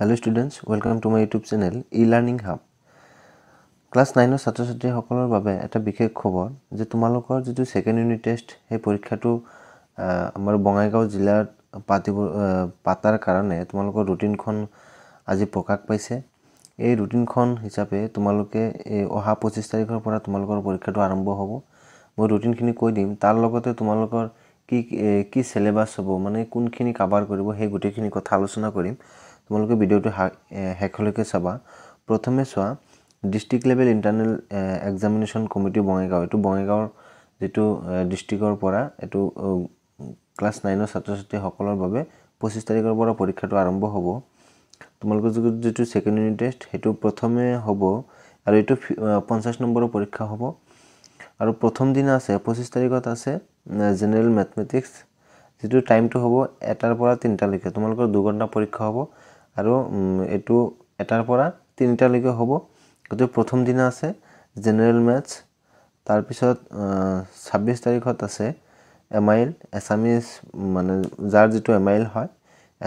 hello' students welcome to my YouTube channel E learning hub class নাইনৰ ছাত্ৰ ছাত্ৰীসকলৰ বাবে এটা বিশেষ খবৰ যে তোমালোকৰ যিটো ছেকেণ্ড ইউনিট টেষ্ট সেই পৰীক্ষাটো আমাৰ বঙাইগাঁও জিলাত পাতিব পাতাৰ কাৰণে তোমালোকৰ ৰুটিনখন আজি প্ৰকাশ পাইছে এই ৰুটিনখন হিচাপে তোমালোকে এই অহা পঁচিছ তাৰিখৰ পৰা তোমালোকৰ পৰীক্ষাটো আৰম্ভ হ'ব মই ৰুটিনখিনি কৈ দিম তাৰ লগতে তোমালোকৰ কি কি চিলেবাছ হ'ব মানে কোনখিনি কাভাৰ কৰিব সেই গোটেইখিনি কথা আলোচনা কৰিম তোমালোকে ভিডিঅ'টো শেষলৈকে চাবা প্ৰথমে চোৱা district level internal examination committee Bongaigaon এইটো বঙাইগাঁৱৰ যিটো ডিষ্ট্ৰিক্টৰ পৰা এইটো ক্লাছ নাইনৰ ছাত্ৰ ছাত্ৰীসকলৰ বাবে পঁচিছ তাৰিখৰ পৰা পৰীক্ষাটো আৰম্ভ হ'ব তোমালোকৰ যোগত যিটো ছেকেণ্ড ইউনিট টেষ্ট সেইটো প্ৰথমে হ'ব আৰু এইটো পঞ্চাছ নম্বৰৰ পৰীক্ষা হ'ব আৰু প্ৰথম দিনা আছে পঁচিছ তাৰিখত আছে জেনেৰেল মেথমেটিক্স যিটো টাইমটো হ'ব এটাৰ পৰা তিনিটালৈকে তোমালোকৰ দুঘণ্টা পৰীক্ষা হ'ব আৰু এইটো এটাৰ পৰা তিনিটালৈকে হ'ব গতিকে প্ৰথম দিনা আছে জেনেৰেল মেথছ তাৰপিছত ছাব্বিছ তাৰিখত আছে এম আইল এছামিজ মানে যাৰ যিটো এম আইল হয়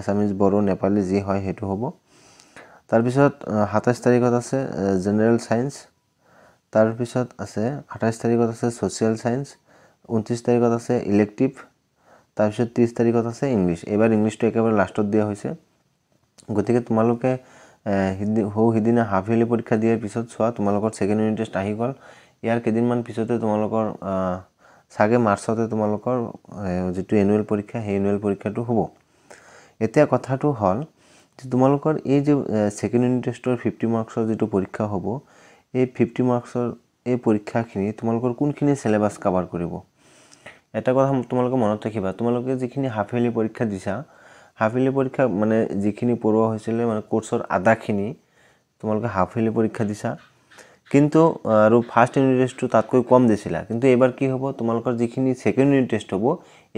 এছামিজ বড়ো নেপালী যি হয় সেইটো হ'ব তাৰপিছত সাতাইছ তাৰিখত আছে জেনেৰেল ছায়েঞ্চ তাৰপিছত আছে আঠাইছ তাৰিখত আছে ছ'চিয়েল ছায়েঞ্চ ঊনত্ৰিছ তাৰিখত আছে ইলেক্টিভ তাৰপিছত ত্ৰিছ তাৰিখত আছে ইংলিছ এইবাৰ ইংলিছটো একেবাৰে লাষ্টত দিয়া হৈছে গতিকে তোমালোকে সৌ সিদিনা হাফ ইয়েৰ্লি পৰীক্ষা দিয়াৰ পিছত চোৱা তোমালোকৰ ছেকেণ্ড ইউনিট টেষ্ট আহি গ'ল ইয়াৰ কেইদিনমান পিছতে তোমালোকৰ চাগে মাৰ্চতে তোমালোকৰ যিটো এনুৱেল পৰীক্ষা সেই এনুৱেল পৰীক্ষাটো হ'ব এতিয়া কথাটো হ'ল যে তোমালোকৰ এই যে ছেকেণ্ড ইউনিট টেষ্টৰ ফিফটি মাৰ্কছৰ যিটো পৰীক্ষা হ'ব এই ফিফটি মাৰ্কছৰ এই পৰীক্ষাখিনি তোমালোকৰ কোনখিনি চেলেবাছ কাভাৰ কৰিব এটা কথা তোমালোকে মনত ৰাখিবা তোমালোকে যিখিনি হাফ ইয়েলি পৰীক্ষা দিছা হাফ ইয়েলি পৰীক্ষা মানে যিখিনি পঢ়োৱা হৈছিলে মানে কোৰ্চৰ আধাখিনি তোমালোকে হাফ ইয়েলি পৰীক্ষা দিছা কিন্তু আৰু ফাৰ্ষ্ট ইউনিট টেষ্টটো তাতকৈ কম দিছিলা কিন্তু এইবাৰ কি হ'ব তোমালোকৰ যিখিনি ছেকেণ্ড ইউনিট টেষ্ট হ'ব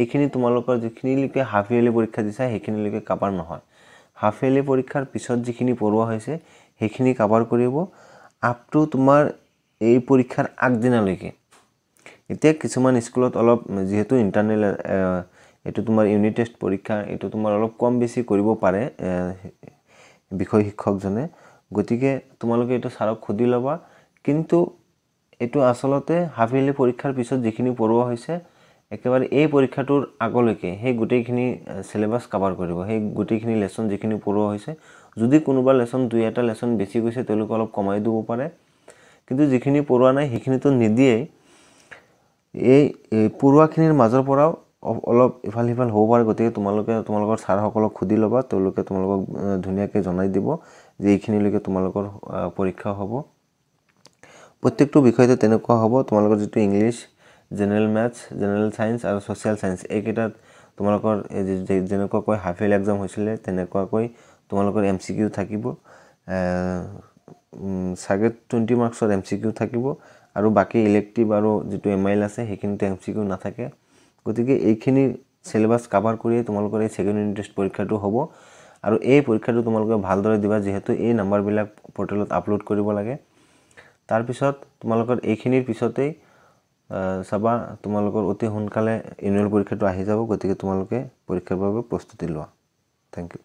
এইখিনি তোমালোকৰ যিখিনিলৈকে হাফ ইয়েলি পৰীক্ষা দিছা সেইখিনিলৈকে কাবাৰ নহয় হাফ ইয়েলি পৰীক্ষাৰ পিছত যিখিনি পঢ়োৱা হৈছে সেইখিনি কাবাৰ কৰিব আপ টু তোমাৰ এই পৰীক্ষাৰ আগদিনালৈকে এতিয়া কিছুমান স্কুলত অলপ যিহেতু ইণ্টাৰনেল এইটো তোমাৰ ইউনিট টেষ্ট পৰীক্ষা এইটো তোমাৰ অলপ কম বেছি কৰিব পাৰে বিষয় শিক্ষকজনে গতিকে তোমালোকে এইটো ছাৰক সুধি ল'বা কিন্তু এইটো আচলতে হাফ ইয়েলি পৰীক্ষাৰ পিছত যিখিনি পঢ়োৱা হৈছে একেবাৰে এই পৰীক্ষাটোৰ আগলৈকে সেই গোটেইখিনি চিলেবাছ কাভাৰ কৰিব সেই গোটেইখিনি লেচন যিখিনি পঢ়োৱা হৈছে যদি কোনোবা লেচন দুই এটা লেচন বেছি গৈছে তেওঁলোকে অলপ কমাই দিব পাৰে কিন্তু যিখিনি পঢ়োৱা নাই সেইখিনিতো নিদিয়েই এই পৰুৱাখিনিৰ মাজৰ পৰাও অলপ ইফাল সিফাল হ'ব পাৰে গতিকে তোমালোকে তোমালোকৰ ছাৰসকলক সুধি ল'বা তেওঁলোকে তোমালোকক ধুনীয়াকৈ জনাই দিব যে এইখিনিলৈকে তোমালোকৰ পৰীক্ষা হ'ব প্ৰত্যেকটো বিষয়তে তেনেকুৱা হ'ব তোমালোকৰ যিটো English general maths general science আৰু ছ'চিয়েল ছায়েঞ্চ এইকেইটাত তোমালোকৰ যেনেকুৱাকৈ হাফ ইয়েল এক্সাম হৈছিলে তেনেকুৱাকৈ তোমালোকৰ এম চি কিউ থাকিব চাগে টুৱেণ্টি মাৰ্কছৰ এম চি কিউ থাকিব আৰু বাকী ইলেক্টিভ আৰু যিটো এম আই এল আছে সেইখিনিতো এম চি কিউ নাথাকে গতিকে এইখিনি চিলেবাছ কাভাৰ কৰিয়ে তোমালোকৰ এই ছেকেণ্ড ইণ্টাৰেষ্ট পৰীক্ষাটো হ'ব আৰু এই পৰীক্ষাটো তোমালোকে ভালদৰে দিবা যিহেতু এই নাম্বাৰবিলাক পৰ্টেলত আপলোড কৰিব লাগে তাৰপিছত তোমালোকৰ এইখিনিৰ পিছতেই চাবা তোমালোকৰ অতি সোনকালে এনুৱেল পৰীক্ষাটো আহি যাব গতিকে তোমালোকে পৰীক্ষাৰ বাবে প্ৰস্তুতি লোৱা থেংক ইউ